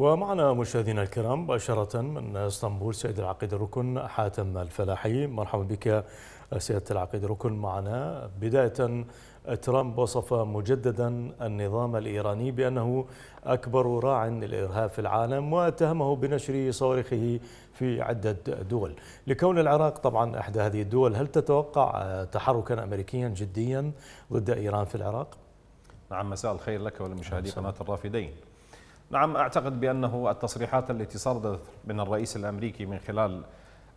ومعنا مشاهدينا الكرام مباشرة من اسطنبول سيد العقيد ركن حاتم الفلاحي مرحبا بك سيادة العقيد ركن معنا بداية ترامب وصف مجددا النظام الإيراني بأنه أكبر راع للإرهاب في العالم واتهمه بنشر صواريخه في عدة دول لكون العراق طبعا إحدى هذه الدول هل تتوقع تحركا أمريكيا جديا ضد إيران في العراق؟ نعم مساء الخير لك ولمشاهدي قناة الرافدين نعم أعتقد بأنه التصريحات التي صدرت من الرئيس الأمريكي من خلال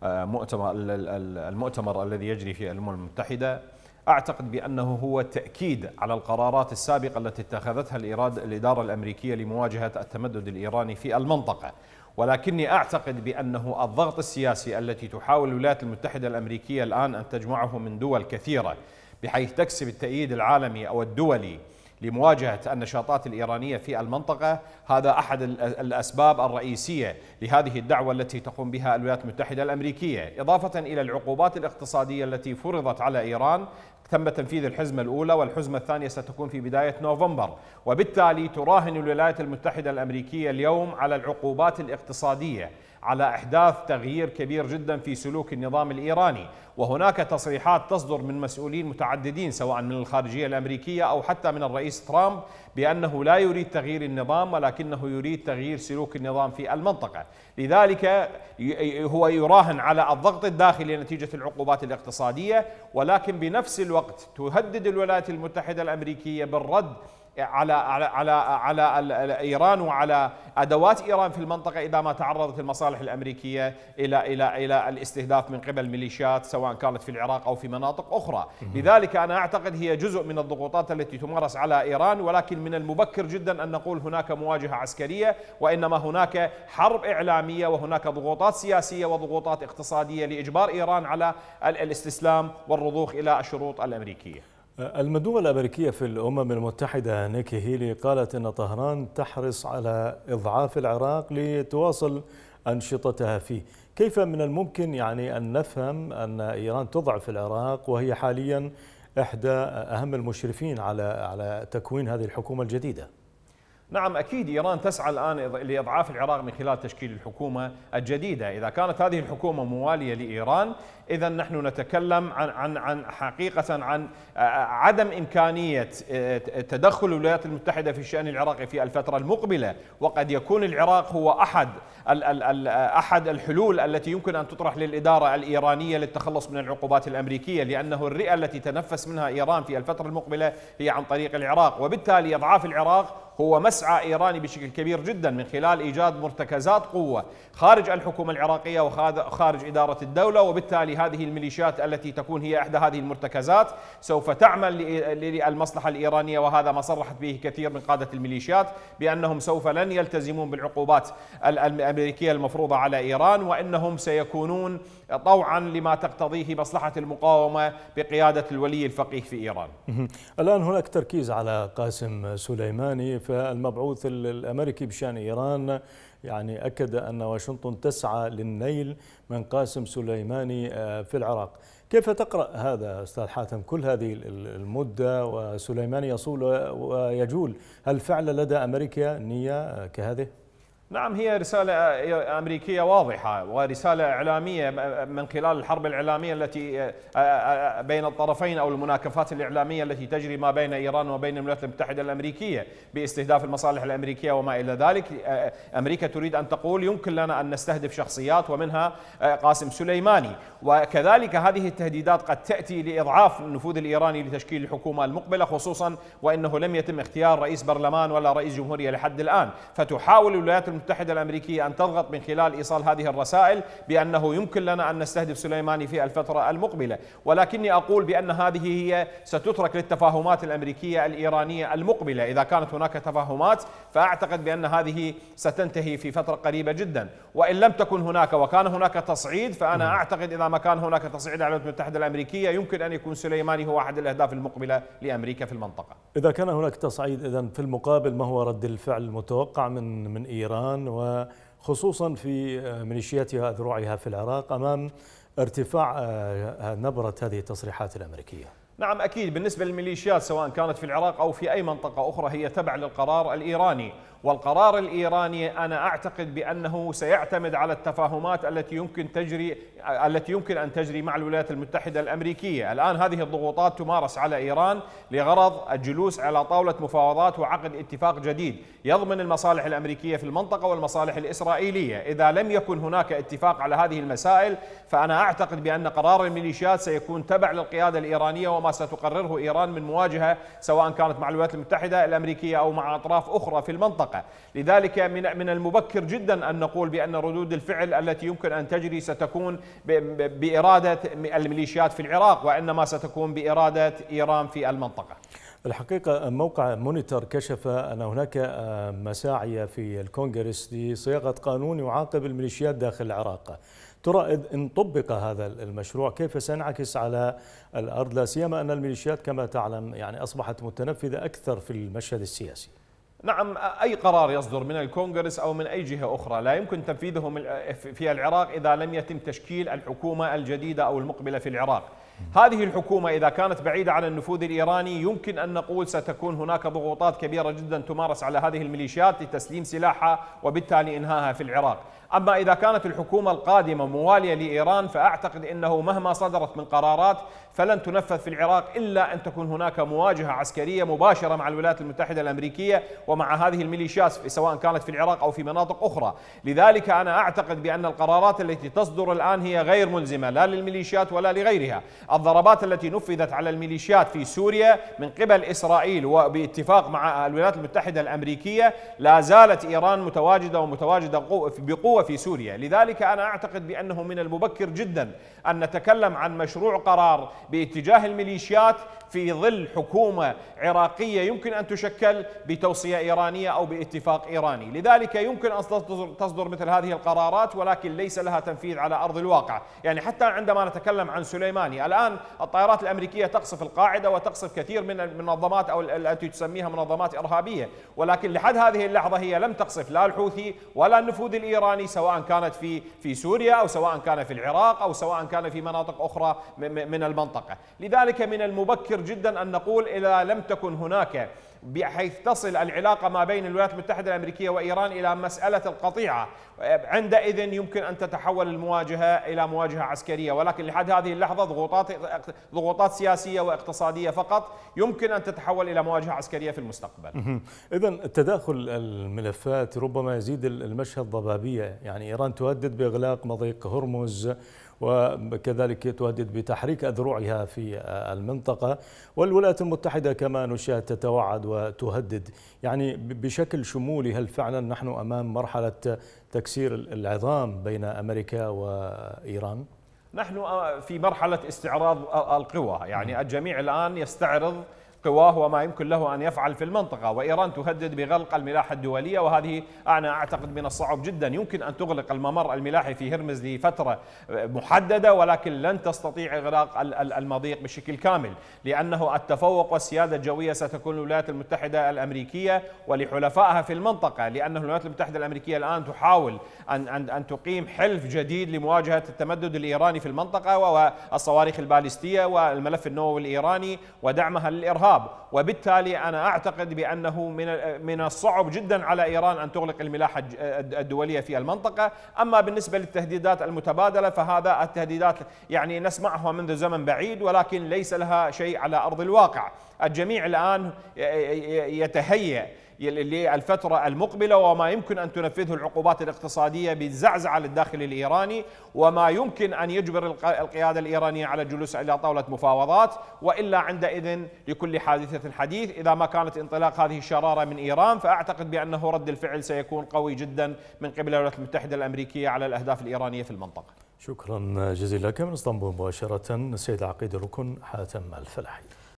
آه، مؤتمر المؤتمر الذي يجري في الامم المتحده اعتقد بانه هو تاكيد على القرارات السابقه التي اتخذتها الاداره الامريكيه لمواجهه التمدد الايراني في المنطقه ولكني اعتقد بانه الضغط السياسي التي تحاول الولايات المتحده الامريكيه الان ان تجمعه من دول كثيره بحيث تكسب التأييد العالمي او الدولي لمواجهة النشاطات الإيرانية في المنطقة هذا أحد الأسباب الرئيسية لهذه الدعوة التي تقوم بها الولايات المتحدة الأمريكية إضافة إلى العقوبات الاقتصادية التي فرضت على إيران تم تنفيذ الحزمة الأولى والحزمة الثانية ستكون في بداية نوفمبر وبالتالي تراهن الولايات المتحدة الأمريكية اليوم على العقوبات الاقتصادية على احداث تغيير كبير جدا في سلوك النظام الايراني، وهناك تصريحات تصدر من مسؤولين متعددين سواء من الخارجيه الامريكيه او حتى من الرئيس ترامب بانه لا يريد تغيير النظام ولكنه يريد تغيير سلوك النظام في المنطقه، لذلك هو يراهن على الضغط الداخلي نتيجه العقوبات الاقتصاديه ولكن بنفس الوقت تهدد الولايات المتحده الامريكيه بالرد على على على على ايران وعلى ادوات ايران في المنطقه اذا ما تعرضت المصالح الامريكيه الى الى الى الاستهداف من قبل ميليشيات سواء كانت في العراق او في مناطق اخرى، لذلك انا اعتقد هي جزء من الضغوطات التي تمارس على ايران ولكن من المبكر جدا ان نقول هناك مواجهه عسكريه وانما هناك حرب اعلاميه وهناك ضغوطات سياسيه وضغوطات اقتصاديه لاجبار ايران على الاستسلام والرضوخ الى الشروط الامريكيه. المندوبة الأمريكية في الأمم المتحدة نيكي هيلي قالت أن طهران تحرص على إضعاف العراق لتواصل أنشطتها فيه كيف من الممكن يعني أن نفهم أن إيران تضعف العراق وهي حاليا إحدى أهم المشرفين على على تكوين هذه الحكومة الجديدة نعم أكيد إيران تسعى الآن لإضعاف العراق من خلال تشكيل الحكومة الجديدة إذا كانت هذه الحكومة موالية لإيران إذا نحن نتكلم عن, عن, عن حقيقة عن عدم إمكانية تدخل الولايات المتحدة في الشأن العراقي في الفترة المقبلة وقد يكون العراق هو أحد الـ الـ الـ أحد الحلول التي يمكن أن تطرح للإدارة الإيرانية للتخلص من العقوبات الأمريكية لأنه الرئة التي تنفس منها إيران في الفترة المقبلة هي عن طريق العراق وبالتالي إضعاف العراق هو مسعى إيراني بشكل كبير جدا من خلال إيجاد مرتكزات قوة خارج الحكومة العراقية وخارج إدارة الدولة وبالتالي هذه الميليشيات التي تكون هي إحدى هذه المرتكزات سوف تعمل للمصلحة الإيرانية وهذا ما صرحت به كثير من قادة الميليشيات بأنهم سوف لن يلتزمون بالعقوبات الأمريكية المفروضة على إيران وأنهم سيكونون طوعا لما تقتضيه مصلحة المقاومة بقيادة الولي الفقيه في إيران الآن هناك تركيز على قاسم سليماني فالمبعوث الأمريكي بشأن إيران يعني أكد أن واشنطن تسعى للنيل من قاسم سليماني آه، في العراق كيف تقرأ هذا أستاذ حاتم كل هذه المدة وسليماني يصول ويجول هل فعلا لدى أمريكا نية آه، كهذه؟ نعم هي رسالة أمريكية واضحة ورسالة إعلامية من خلال الحرب الإعلامية التي بين الطرفين أو المناكفات الإعلامية التي تجري ما بين إيران وبين الولايات المتحدة الأمريكية باستهداف المصالح الأمريكية وما إلى ذلك أمريكا تريد أن تقول يمكن لنا أن نستهدف شخصيات ومنها قاسم سليماني وكذلك هذه التهديدات قد تأتي لإضعاف النفوذ الإيراني لتشكيل الحكومة المقبلة خصوصا وأنه لم يتم اختيار رئيس برلمان ولا رئيس جمهورية لحد الآن فتحاول الولايات المتحدة المتحدة الأمريكية أن تضغط من خلال إيصال هذه الرسائل بأنه يمكن لنا أن نستهدف سليماني في الفترة المقبلة ولكني أقول بأن هذه هي ستترك للتفاهمات الأمريكية الإيرانية المقبلة إذا كانت هناك تفاهمات فأعتقد بأن هذه ستنتهي في فترة قريبة جدا وإن لم تكن هناك وكان هناك تصعيد فأنا أعتقد إذا ما كان هناك تصعيد على الولايات المتحدة الأمريكية يمكن أن يكون سليماني هو أحد الأهداف المقبلة لأمريكا في المنطقة إذا كان هناك تصعيد إذا في المقابل ما هو رد الفعل المتوقع من من إيران الآن وخصوصا في آه، ميليشياتها ذروعها في العراق أمام ارتفاع آه، نبرة هذه التصريحات الأمريكية نعم أكيد بالنسبة للميليشيات سواء كانت في العراق أو في أي منطقة أخرى هي تبع للقرار الإيراني والقرار الإيراني أنا أعتقد بأنه سيعتمد على التفاهمات التي يمكن تجري التي يمكن أن تجري مع الولايات المتحدة الأمريكية الآن هذه الضغوطات تمارس على إيران لغرض الجلوس على طاولة مفاوضات وعقد اتفاق جديد يضمن المصالح الأمريكية في المنطقة والمصالح الإسرائيلية إذا لم يكن هناك اتفاق على هذه المسائل فأنا أعتقد بأن قرار الميليشيات سيكون تبع للقيادة الإيرانية وما ستقرره إيران من مواجهة سواء كانت مع الولايات المتحدة الأمريكية أو مع أطراف أخرى في المنطقة الواقع لذلك من من المبكر جدا أن نقول بأن ردود الفعل التي يمكن أن تجري ستكون بإرادة الميليشيات في العراق وإنما ستكون بإرادة إيران في المنطقة الحقيقة موقع مونيتر كشف أن هناك آه، مساعي في الكونغرس لصياغة قانون يعاقب الميليشيات داخل العراق ترى إن طبق هذا المشروع كيف سينعكس على الأرض لا سيما أن الميليشيات كما تعلم يعني أصبحت متنفذة أكثر في المشهد السياسي نعم أي قرار يصدر من الكونغرس أو من أي جهة أخرى لا يمكن تنفيذه في العراق إذا لم يتم تشكيل الحكومة الجديدة أو المقبلة في العراق هذه الحكومة إذا كانت بعيدة عن النفوذ الإيراني يمكن أن نقول ستكون هناك ضغوطات كبيرة جدا تمارس على هذه الميليشيات لتسليم سلاحها وبالتالي إنهائها في العراق أما إذا كانت الحكومة القادمة موالية لإيران فأعتقد أنه مهما صدرت من قرارات فلن تنفذ في العراق إلا أن تكون هناك مواجهة عسكرية مباشرة مع الولايات المتحدة الأمريكية ومع هذه الميليشيات سواء كانت في العراق أو في مناطق أخرى لذلك أنا أعتقد بأن القرارات التي تصدر الآن هي غير ملزمة لا للميليشيات ولا لغيرها الضربات التي نفذت على الميليشيات في سوريا من قبل إسرائيل وباتفاق مع الولايات المتحدة الأمريكية لا زالت إيران متواجدة ومتواجدة بقوة في سوريا لذلك أنا أعتقد بأنه من المبكر جدا أن نتكلم عن مشروع قرار باتجاه الميليشيات في ظل حكومة عراقية يمكن أن تشكل بتوصية إيرانية أو باتفاق إيراني لذلك يمكن أن تصدر مثل هذه القرارات ولكن ليس لها تنفيذ على أرض الواقع يعني حتى عندما نتكلم عن سليماني الآن الطائرات الأمريكية تقصف القاعدة وتقصف كثير من المنظمات أو التي تسميها منظمات إرهابية ولكن لحد هذه اللحظة هي لم تقصف لا الحوثي ولا النفوذ الإيراني الوطني سواء كانت في في سوريا او سواء كان في العراق او سواء كان في مناطق اخرى من المنطقه، لذلك من المبكر جدا ان نقول اذا لم تكن هناك بحيث تصل العلاقة ما بين الولايات المتحدة الأمريكية وإيران إلى مسألة القطيعة عندئذ يمكن أن تتحول المواجهة إلى مواجهة عسكرية ولكن لحد هذه اللحظة ضغوطات, ضغوطات سياسية واقتصادية فقط يمكن أن تتحول إلى مواجهة عسكرية في المستقبل إذا تداخل الملفات ربما يزيد المشهد ضبابية يعني إيران تهدد بإغلاق مضيق هرمز وكذلك تهدد بتحريك أذرعها في المنطقة والولايات المتحدة كما نشاهد تتوعد وتهدد يعني بشكل شمولي هل فعلا نحن أمام مرحلة تكسير العظام بين أمريكا وإيران؟ نحن آه، في مرحلة استعراض القوى يعني الجميع الآن يستعرض قواه وما يمكن له أن يفعل في المنطقة وإيران تهدد بغلق الملاحة الدولية وهذه أنا أعتقد من الصعب جدا يمكن أن تغلق الممر الملاحي في هرمز لفترة محددة ولكن لن تستطيع إغلاق المضيق بشكل كامل لأنه التفوق والسيادة الجوية ستكون الولايات المتحدة الأمريكية ولحلفائها في المنطقة لأن الولايات المتحدة الأمريكية الآن تحاول أن, أن, أن تقيم حلف جديد لمواجهة التمدد الإيراني في المنطقة والصواريخ البالستية والملف النووي الإيراني ودعمها للإرهاب الغاب وبالتالي أنا أعتقد بأنه من من الصعب جدا على إيران أن تغلق الملاحة الدولية في المنطقة أما بالنسبة للتهديدات المتبادلة فهذا التهديدات يعني نسمعها منذ زمن بعيد ولكن ليس لها شيء على أرض الواقع الجميع الآن يتهيأ للفترة المقبلة وما يمكن أن تنفذه العقوبات الاقتصادية بالزعزعة للداخل الإيراني وما يمكن أن يجبر القيادة الإيرانية على الجلوس إلى طاولة مفاوضات وإلا عندئذ لكل حادثة حديث إذا ما كانت انطلاق هذه الشرارة من إيران فأعتقد بأنه رد الفعل سيكون قوي جدا من قبل الولايات المتحدة الأمريكية على الأهداف الإيرانية في المنطقة شكرا جزيلا لك من اسطنبول مباشرة السيد العقيد ركن حاتم الفلاحي